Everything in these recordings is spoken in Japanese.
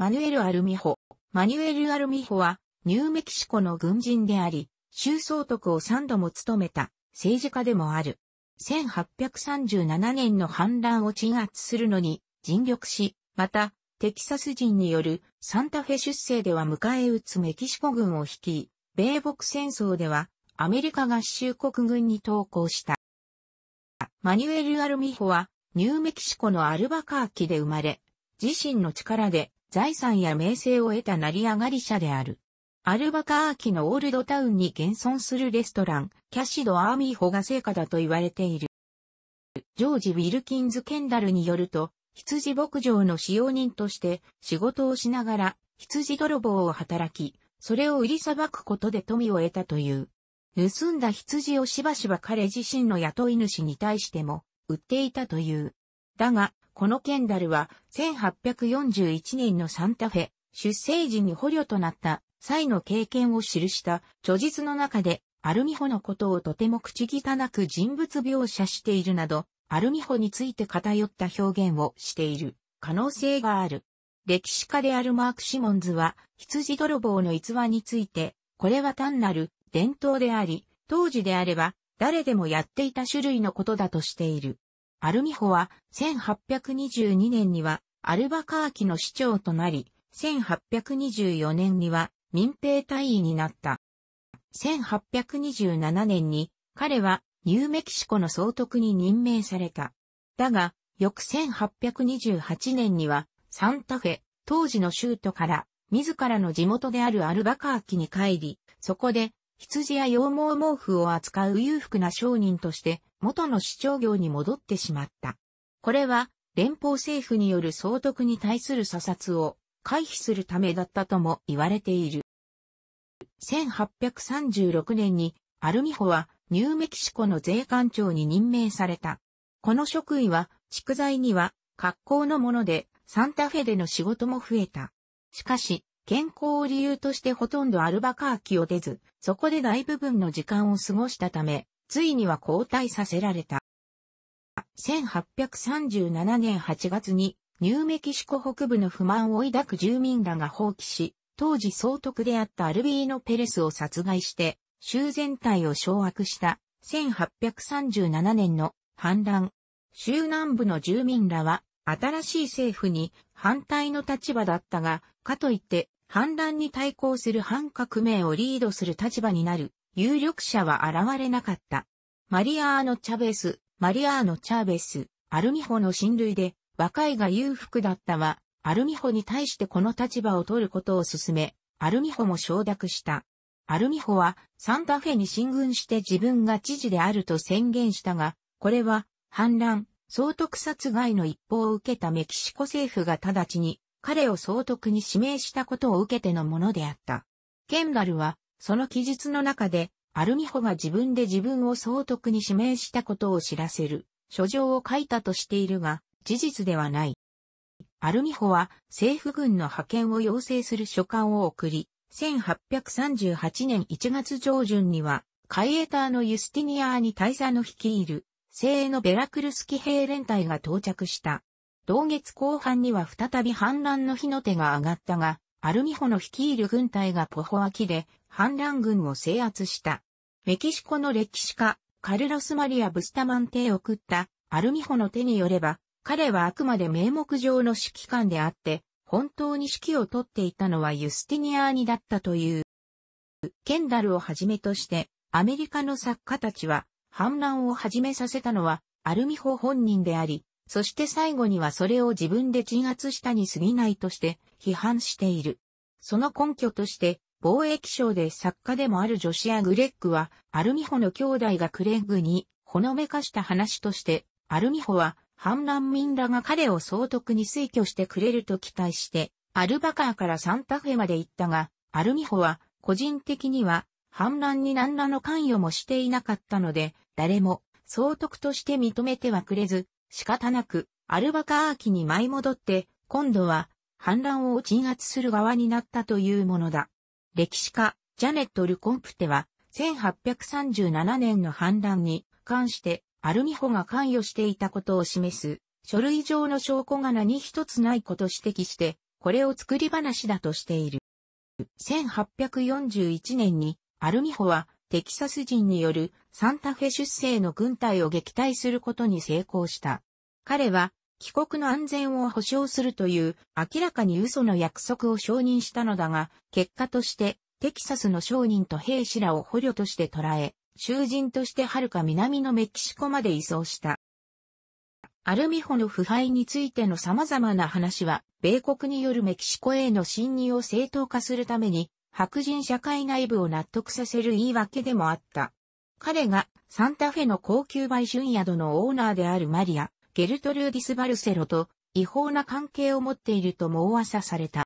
マヌエル・アルミホ。マニュエル・アルミホは、ニューメキシコの軍人であり、州総督を3度も務めた政治家でもある。1837年の反乱を鎮圧するのに尽力し、また、テキサス人によるサンタフェ出生では迎え撃つメキシコ軍を率い、米北戦争ではアメリカ合衆国軍に投降した。マニュエル・アルミホはニューメキシコのアルバカーキで生まれ、自身の力で財産や名声を得た成り上がり者である。アルバカーキのオールドタウンに現存するレストラン、キャシド・アーミーホが成果だと言われている。ジョージ・ウィルキンズ・ケンダルによると、羊牧場の使用人として仕事をしながら羊泥棒を働き、それを売りさばくことで富を得たという。盗んだ羊をしばしば彼自身の雇い主に対しても売っていたという。だが、このケンダルは1841年のサンタフェ出生時に捕虜となった際の経験を記した著述の中でアルミホのことをとても口汚く人物描写しているなど、アルミホについて偏った表現をしている可能性がある。歴史家であるマーク・シモンズは羊泥棒の逸話について、これは単なる伝統であり、当時であれば誰でもやっていた種類のことだとしている。アルミホは1822年にはアルバカーキの市長となり、1824年には民兵隊員になった。1827年に彼はニューメキシコの総督に任命された。だが、翌1828年にはサンタフェ、当時の州都から自らの地元であるアルバカーキに帰り、そこで羊や羊毛毛布を扱う裕福な商人として元の市長業に戻ってしまった。これは連邦政府による総督に対する査察を回避するためだったとも言われている。1836年にアルミホはニューメキシコの税関長に任命された。この職位は蓄財には格好のものでサンタフェでの仕事も増えた。しかし、健康を理由としてほとんどアルバカーキを出ず、そこで大部分の時間を過ごしたため、ついには交代させられた。1837年8月に、ニューメキシコ北部の不満を抱く住民らが放棄し、当時総督であったアルビーノ・ペレスを殺害して、州全体を掌握した1837年の反乱。州南部の住民らは新しい政府に反対の立場だったが、かといって反乱に対抗する反革命をリードする立場になる有力者は現れなかった。マリアーノ・チャベス、マリアーノ・チャベス、アルミホの親類で若いが裕福だったは、アルミホに対してこの立場を取ることを進め、アルミホも承諾した。アルミホはサンタフェに進軍して自分が知事であると宣言したが、これは反乱、総督殺害の一報を受けたメキシコ政府が直ちに彼を総督に指名したことを受けてのものであった。ケンダルは、その記述の中で、アルミホが自分で自分を総督に指名したことを知らせる、書状を書いたとしているが、事実ではない。アルミホは政府軍の派遣を要請する書簡を送り、1838年1月上旬には、カイーターのユスティニアーに大佐の率いる、精鋭のベラクルスキ兵連隊が到着した。同月後半には再び反乱の火の手が上がったが、アルミホの率いる軍隊がポホアキで反乱軍を制圧した。メキシコの歴史家、カルロス・マリア・ブスタマンテを送ったアルミホの手によれば、彼はあくまで名目上の指揮官であって、本当に指揮を取っていたのはユスティニアーニだったという。ケンダルをはじめとして、アメリカの作家たちは、反乱を始めさせたのは、アルミホ本人であり、そして最後にはそれを自分で鎮圧したに過ぎないとして批判している。その根拠として、貿易省で作家でもあるジョシア・グレッグは、アルミホの兄弟がクレッグにほのめかした話として、アルミホは反乱民らが彼を総督に推挙してくれると期待して、アルバカーからサンタフェまで行ったが、アルミホは個人的には反乱に何らの関与もしていなかったので、誰も総督として認めてはくれず、仕方なく、アルバカーキに舞い戻って、今度は、反乱を鎮圧する側になったというものだ。歴史家、ジャネット・ルコンプテは、1837年の反乱に関して、アルミホが関与していたことを示す、書類上の証拠が何一つないこと指摘して、これを作り話だとしている。1841年に、アルミホは、テキサス人によるサンタフェ出生の軍隊を撃退することに成功した。彼は、帰国の安全を保障するという明らかに嘘の約束を承認したのだが、結果としてテキサスの商人と兵士らを捕虜として捕らえ、囚人として遥か南のメキシコまで移送した。アルミホの腐敗についての様々な話は、米国によるメキシコへの侵入を正当化するために、白人社会内部を納得させる言い訳でもあった。彼がサンタフェの高級売春宿のオーナーであるマリア、ゲルトルーディス・バルセロと違法な関係を持っているとも噂された。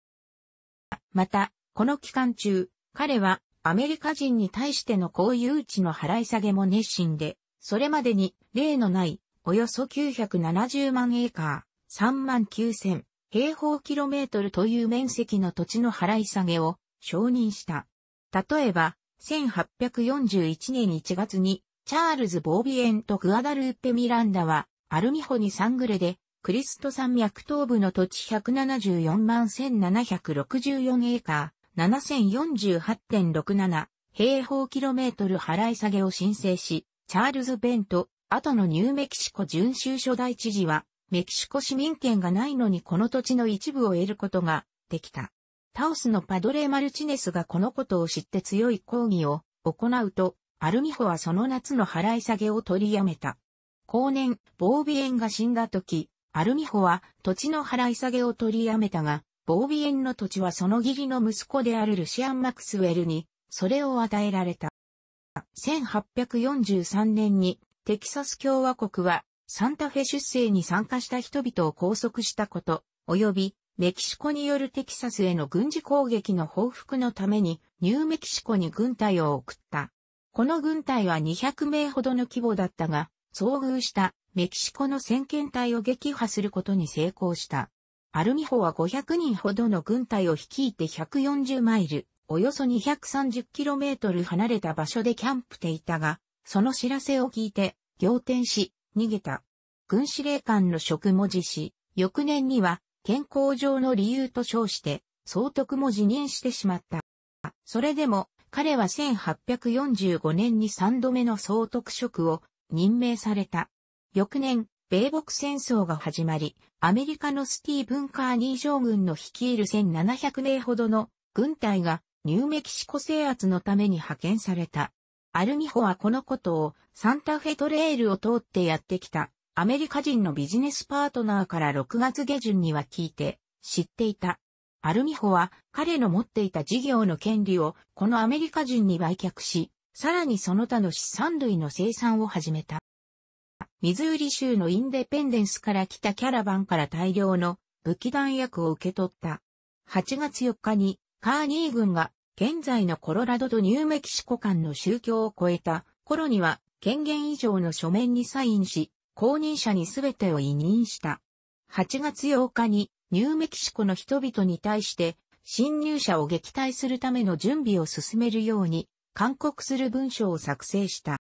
また、この期間中、彼はアメリカ人に対してのうう地の払い下げも熱心で、それまでに例のないおよそ970万エーカー、3万9000平方キロメートルという面積の土地の払い下げを承認した。例えば、1841年1月に、チャールズ・ボービエンとグアダルーペ・ミランダは、アルミホにサングレで、クリスト山脈東部の土地174万1764エーカー、7048.67平方キロメートル払い下げを申請し、チャールズ・ベント、後のニューメキシコ準州初代知事は、メキシコ市民権がないのにこの土地の一部を得ることができた。タオスのパドレー・マルチネスがこのことを知って強い抗議を行うと、アルミホはその夏の払い下げを取りやめた。後年、ボービエンが死んだ時、アルミホは土地の払い下げを取りやめたが、ボービエンの土地はその義理の息子であるルシアン・マクスウェルに、それを与えられた。1843年に、テキサス共和国は、サンタフェ出生に参加した人々を拘束したこと、及び、メキシコによるテキサスへの軍事攻撃の報復のためにニューメキシコに軍隊を送った。この軍隊は200名ほどの規模だったが、遭遇したメキシコの先遣隊を撃破することに成功した。アルミホは500人ほどの軍隊を率いて140マイル、およそ 230km 離れた場所でキャンプていたが、その知らせを聞いて、仰天し、逃げた。軍司令官の職も辞し、翌年には健康上の理由と称して、総督も辞任してしまった。それでも、彼は1845年に3度目の総督職を任命された。翌年、米国戦争が始まり、アメリカのスティーブン・カーニー将軍の率いる1700名ほどの軍隊がニューメキシコ制圧のために派遣された。アルミホはこのことをサンタフェトレールを通ってやってきた。アメリカ人のビジネスパートナーから6月下旬には聞いて、知っていた。アルミホは彼の持っていた事業の権利をこのアメリカ人に売却し、さらにその他の資産類の生産を始めた。ミズーリ州のインデペンデンスから来たキャラバンから大量の武器弾薬を受け取った。8月4日にカーニー軍が現在のコロラドとニューメキシコ間の宗教を超えた頃には権限以上の書面にサインし、公認者に全てを委任した。8月8日にニューメキシコの人々に対して侵入者を撃退するための準備を進めるように勧告する文書を作成した。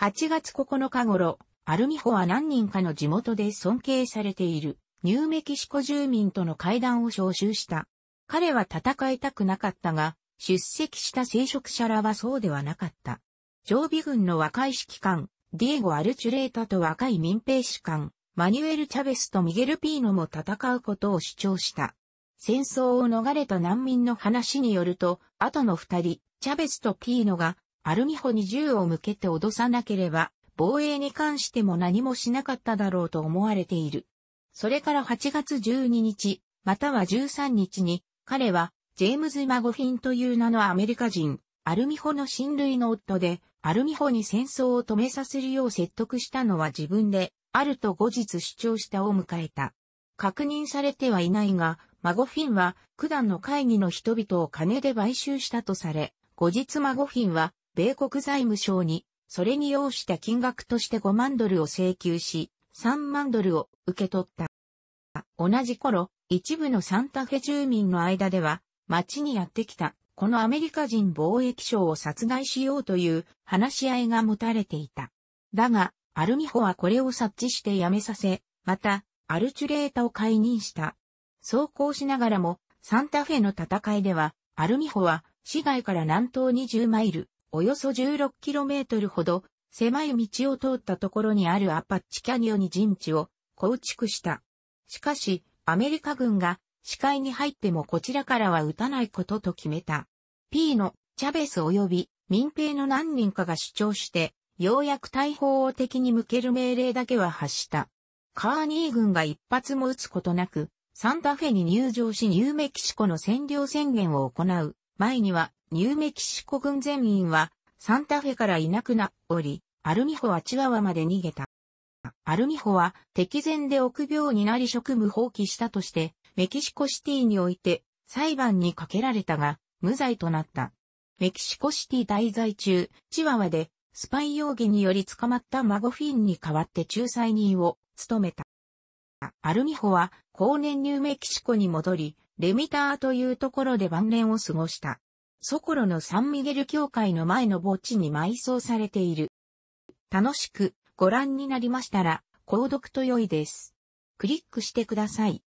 8月9日頃、アルミホは何人かの地元で尊敬されているニューメキシコ住民との会談を招集した。彼は戦いたくなかったが、出席した聖職者らはそうではなかった。常備軍の若い指揮官、ディエゴ・アルチュレータと若い民兵士官、マニュエル・チャベスとミゲル・ピーノも戦うことを主張した。戦争を逃れた難民の話によると、後の二人、チャベスとピーノが、アルミホに銃を向けて脅さなければ、防衛に関しても何もしなかっただろうと思われている。それから8月12日、または13日に、彼は、ジェームズ・マゴフィンという名のアメリカ人、アルミホの親類の夫で、アルミホに戦争を止めさせるよう説得したのは自分で、あると後日主張したを迎えた。確認されてはいないが、孫フィンは、九段の会議の人々を金で買収したとされ、後日孫フィンは、米国財務省に、それに要した金額として5万ドルを請求し、3万ドルを受け取った。同じ頃、一部のサンタフェ住民の間では、町にやってきたこのアメリカ人貿易商を殺害しようという話し合いが持たれていた。だが、アルミホはこれを察知して辞めさせ、また、アルチュレータを解任した。走行しながらも、サンタフェの戦いでは、アルミホは、市外から南東20マイル、およそ 16km ほど、狭い道を通ったところにあるアパッチキャニオに陣地を構築した。しかし、アメリカ軍が視界に入ってもこちらからは撃たないことと決めた。P のチャベス及び民兵の何人かが主張して、ようやく大砲を敵に向ける命令だけは発した。カーニー軍が一発も撃つことなく、サンタフェに入場しニューメキシコの占領宣言を行う。前には、ニューメキシコ軍全員は、サンタフェからいなくなおり、アルミホはチワワまで逃げた。アルミホは敵前で臆病になり職務放棄したとして、メキシコシティにおいて裁判にかけられたが、無罪となった。メキシコシティ滞在中、チワワで、スパイ容疑により捕まったマゴフィンに代わって仲裁人を務めた。アルミホは、後年ニューメキシコに戻り、レミターというところで晩年を過ごした。ソコロのサンミゲル教会の前の墓地に埋葬されている。楽しくご覧になりましたら、購読と良いです。クリックしてください。